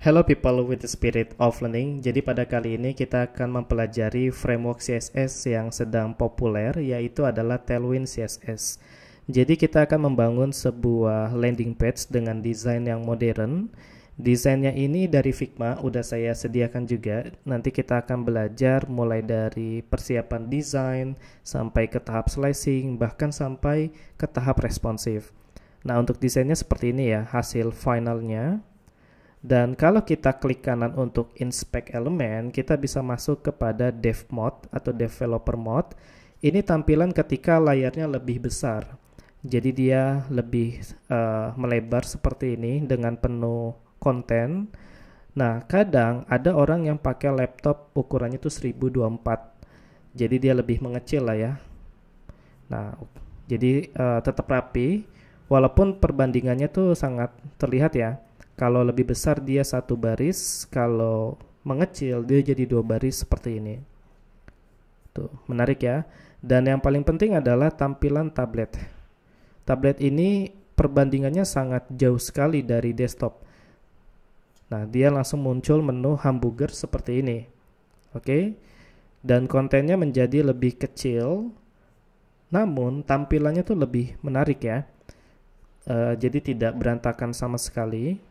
Hello people with the spirit of learning. Jadi pada kali ini kita akan mempelajari framework CSS yang sedang populer yaitu adalah Tailwind CSS. Jadi kita akan membangun sebuah landing page dengan desain yang modern. Desainnya ini dari Figma, udah saya sediakan juga. Nanti kita akan belajar mulai dari persiapan desain sampai ke tahap slicing bahkan sampai ke tahap responsif. Nah, untuk desainnya seperti ini ya, hasil finalnya. Dan kalau kita klik kanan untuk inspect elemen, kita bisa masuk kepada dev mode atau developer mode. Ini tampilan ketika layarnya lebih besar. Jadi dia lebih uh, melebar seperti ini dengan penuh konten. Nah, kadang ada orang yang pakai laptop ukurannya itu 1024. Jadi dia lebih mengecil lah ya. Nah, jadi uh, tetap rapi walaupun perbandingannya tuh sangat terlihat ya kalau lebih besar dia satu baris, kalau mengecil dia jadi dua baris seperti ini. Tuh, menarik ya. Dan yang paling penting adalah tampilan tablet. Tablet ini perbandingannya sangat jauh sekali dari desktop. Nah, dia langsung muncul menu hamburger seperti ini. Oke. Dan kontennya menjadi lebih kecil, namun tampilannya tuh lebih menarik ya. Uh, jadi tidak berantakan sama sekali.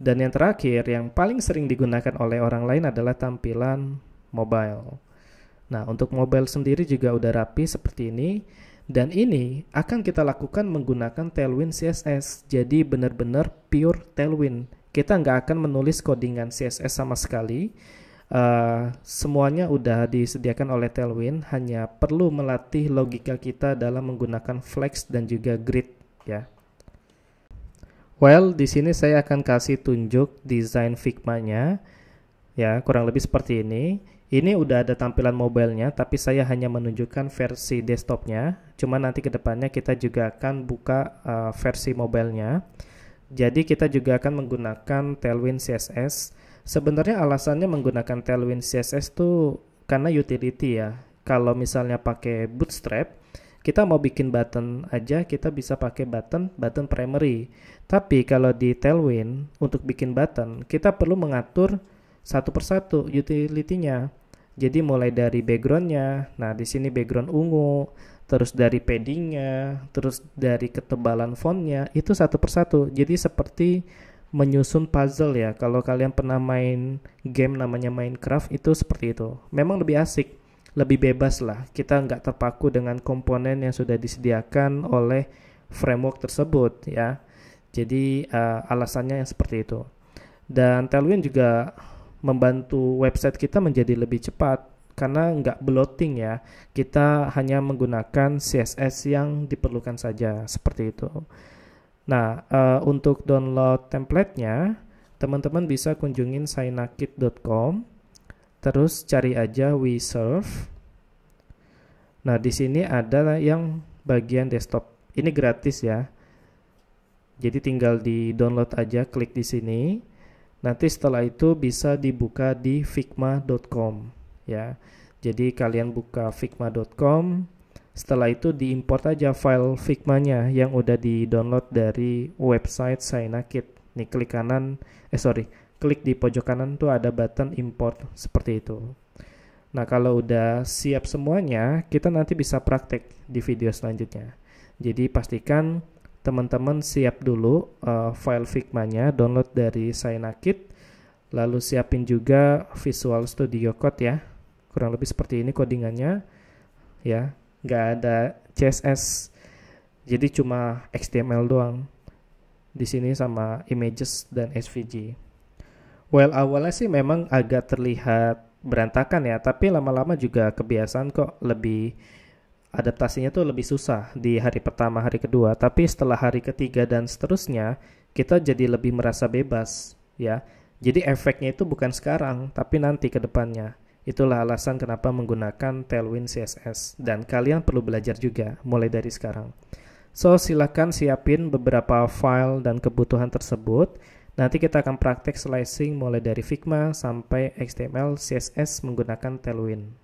Dan yang terakhir, yang paling sering digunakan oleh orang lain adalah tampilan mobile. Nah, untuk mobile sendiri juga udah rapi seperti ini. Dan ini akan kita lakukan menggunakan Tailwind CSS, jadi benar-benar pure Tailwind. Kita nggak akan menulis codingan CSS sama sekali. Uh, semuanya udah disediakan oleh Tailwind, hanya perlu melatih logika kita dalam menggunakan flex dan juga grid ya. Well, di sini saya akan kasih tunjuk desain Figma-nya. Ya, kurang lebih seperti ini. Ini udah ada tampilan mobile-nya, tapi saya hanya menunjukkan versi desktop-nya. Cuma nanti ke depannya kita juga akan buka uh, versi mobile-nya. Jadi kita juga akan menggunakan Tailwind CSS. Sebenarnya alasannya menggunakan Tailwind CSS tuh karena utility ya. Kalau misalnya pakai Bootstrap, kita mau bikin button aja kita bisa pakai button button primary tapi kalau di Tailwind untuk bikin button kita perlu mengatur satu persatu utility-nya jadi mulai dari backgroundnya nah di sini background ungu terus dari paddingnya terus dari ketebalan fontnya itu satu persatu jadi seperti menyusun puzzle ya. Kalau kalian pernah main game namanya Minecraft itu seperti itu. Memang lebih asik lebih bebas lah. Kita nggak terpaku dengan komponen yang sudah disediakan oleh framework tersebut ya. Jadi uh, alasannya yang seperti itu. Dan Tailwind juga membantu website kita menjadi lebih cepat karena nggak bloating ya. Kita hanya menggunakan CSS yang diperlukan saja seperti itu. Nah, uh, untuk download templatenya, teman-teman bisa kunjungin sainakit.com Terus cari aja we serve. Nah, di sini ada yang bagian desktop. Ini gratis ya. Jadi tinggal di download aja, klik di sini. Nanti setelah itu bisa dibuka di figma.com ya. Jadi kalian buka figma.com. Setelah itu diimport aja file figmanya yang udah di-download dari website Sainakit. Nih klik kanan, eh sorry, klik di pojok kanan tuh ada button import seperti itu. Nah, kalau udah siap semuanya, kita nanti bisa praktek di video selanjutnya. Jadi pastikan teman-teman siap dulu uh, file Figma-nya, download dari Sainakit, lalu siapin juga Visual Studio Code ya. Kurang lebih seperti ini codingannya ya. Nggak ada CSS. Jadi cuma HTML doang. Di sini sama images dan SVG. Well awalnya sih memang agak terlihat berantakan ya, tapi lama-lama juga kebiasaan kok lebih adaptasinya tuh lebih susah di hari pertama, hari kedua. Tapi setelah hari ketiga dan seterusnya, kita jadi lebih merasa bebas ya. Jadi efeknya itu bukan sekarang, tapi nanti ke depannya. Itulah alasan kenapa menggunakan Tailwind CSS dan kalian perlu belajar juga mulai dari sekarang. So, silakan siapin beberapa file dan kebutuhan tersebut Nanti kita akan praktek slicing mulai dari Figma sampai HTML, CSS menggunakan Tailwind.